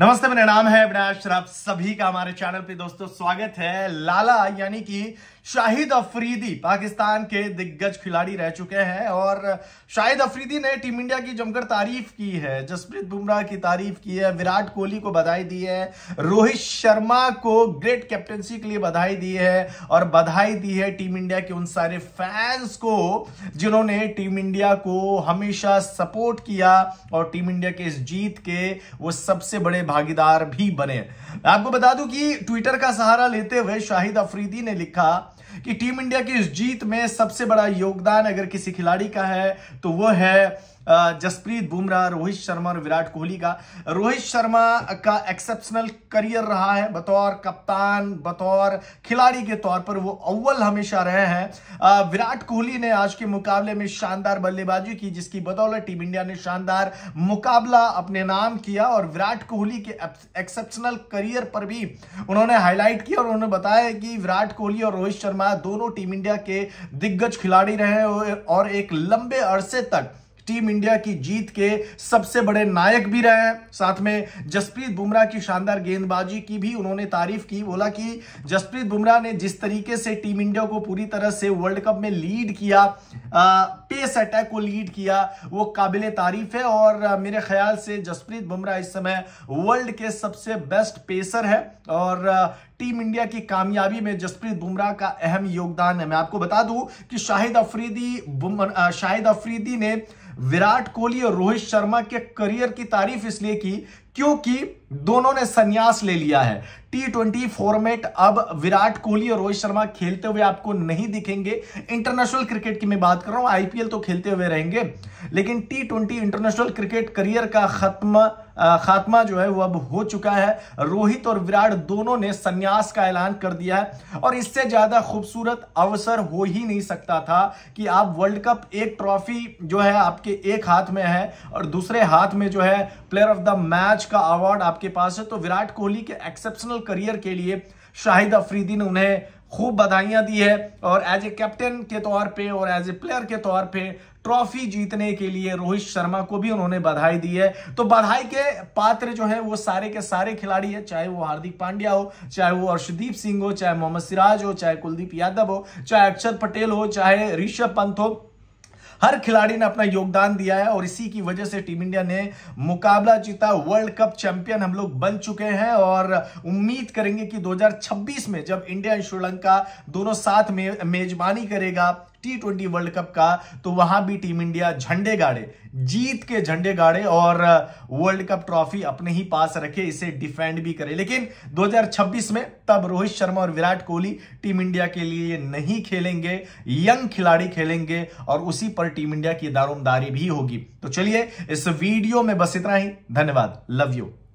नमस्ते मेरा नाम है अविनाश आप सभी का हमारे चैनल पे दोस्तों स्वागत है लाला यानी कि शाहिद अफरीदी पाकिस्तान के दिग्गज खिलाड़ी रह चुके हैं और शाहिद अफरीदी ने टीम इंडिया की जमकर तारीफ की है जसप्रीत बुमराह की तारीफ की है विराट कोहली को बधाई दी है रोहित शर्मा को ग्रेट कैप्टनसी के लिए बधाई दी है और बधाई दी है टीम इंडिया के उन सारे फैंस को जिन्होंने टीम इंडिया को हमेशा सपोर्ट किया और टीम इंडिया के इस जीत के वो सबसे बड़े भागीदार भी बने आपको बता दू कि ट्विटर का सहारा लेते हुए शाहिद अफरीदी ने लिखा कि टीम इंडिया की इस जीत में सबसे बड़ा योगदान अगर किसी खिलाड़ी का है तो वो है जसप्रीत बुमराह रोहित शर्मा और विराट कोहली का रोहित शर्मा का एक्सेप्शनल करियर रहा है बतौर कप्तान बतौर खिलाड़ी के तौर पर वो अव्वल हमेशा रहे हैं विराट कोहली ने आज के मुकाबले में शानदार बल्लेबाजी की जिसकी बदौलत टीम इंडिया ने शानदार मुकाबला अपने नाम किया और विराट कोहली के एक्सेप्शनल करियर पर भी उन्होंने हाईलाइट किया और उन्होंने बताया कि विराट कोहली और रोहित शर्मा दोनों टीम इंडिया के दिग्गज खिलाड़ी रहे और एक लंबे अरसे तक टीम इंडिया की जीत के सबसे बड़े नायक भी रहे हैं साथ में जसप्रीत बुमराह की शानदार गेंदबाजी की भी उन्होंने तारीफ की बोला कि जसप्रीत बुमराह ने जिस तरीके से टीम इंडिया को पूरी तरह से वर्ल्ड कप में लीड किया पेस अटैक को लीड किया वो काबिल तारीफ है और मेरे ख्याल से जसप्रीत बुमराह इस समय वर्ल्ड के सबसे बेस्ट पेसर है और टीम इंडिया की कामयाबी में जसप्रीत बुमराह का अहम योगदान है मैं आपको बता दूं कि शाहिद अफरीदी शाहिद अफरीदी ने विराट कोहली और रोहित शर्मा के करियर की तारीफ इसलिए की क्योंकि दोनों ने संन्यास ले लिया है टी ट्वेंटी फॉर्मेट अब विराट कोहली और रोहित शर्मा खेलते हुए आपको नहीं दिखेंगे इंटरनेशनल क्रिकेट की मैं बात कर रहा हूं आईपीएल तो खेलते हुए रहेंगे लेकिन T twenty international cricket career का खत्म खात्मा जो है वो अब हो चुका है रोहित और विराट दोनों ने संन्यास का ऐलान कर दिया है और इससे ज्यादा खूबसूरत अवसर हो ही नहीं सकता था कि आप वर्ल्ड कप एक ट्रॉफी जो है आपके एक हाथ में है और दूसरे हाथ में जो है प्लेयर ऑफ द मैच का अवार्ड आपके पास है तो विराट कोहली के एक्सेप्शनल करियर के लिए शाहिद अफरीदी ने उन्हें खूब बधाइयां दी है और एज ए कैप्टन के तौर पे और एज ए प्लेयर के तौर पे ट्रॉफी जीतने के लिए रोहित शर्मा को भी उन्होंने बधाई दी है तो बधाई के पात्र जो है वो सारे के सारे खिलाड़ी है चाहे वो हार्दिक पांड्या हो चाहे वो अर्षदीप सिंह हो चाहे मोहम्मद सिराज हो चाहे कुलदीप यादव हो चाहे अक्षर पटेल हो चाहे ऋषभ पंत हो हर खिलाड़ी ने अपना योगदान दिया है और इसी की वजह से टीम इंडिया ने मुकाबला जीता वर्ल्ड कप चैंपियन हम लोग बन चुके हैं और उम्मीद करेंगे कि 2026 में जब इंडिया एंड श्रीलंका दोनों साथ में मेजबानी करेगा टी ट्वेंटी वर्ल्ड कप का तो वहां भी टीम इंडिया झंडे गाड़े जीत के झंडे गाड़े और वर्ल्ड कप ट्रॉफी अपने ही पास रखे इसे डिफेंड भी करे लेकिन 2026 में तब रोहित शर्मा और विराट कोहली टीम इंडिया के लिए नहीं खेलेंगे यंग खिलाड़ी खेलेंगे और उसी पर टीम इंडिया की दारोमदारी भी होगी तो चलिए इस वीडियो में बस इतना ही धन्यवाद लव यू